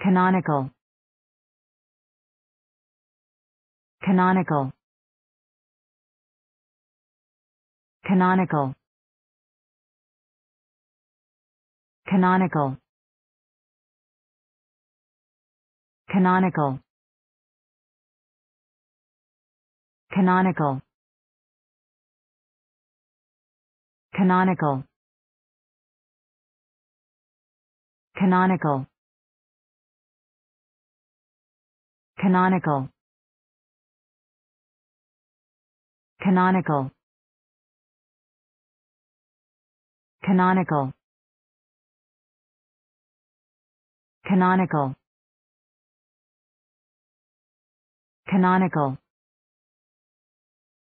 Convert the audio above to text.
canonical canonical canonical canonical canonical canonical canonical canonical canonical canonical canonical canonical canonical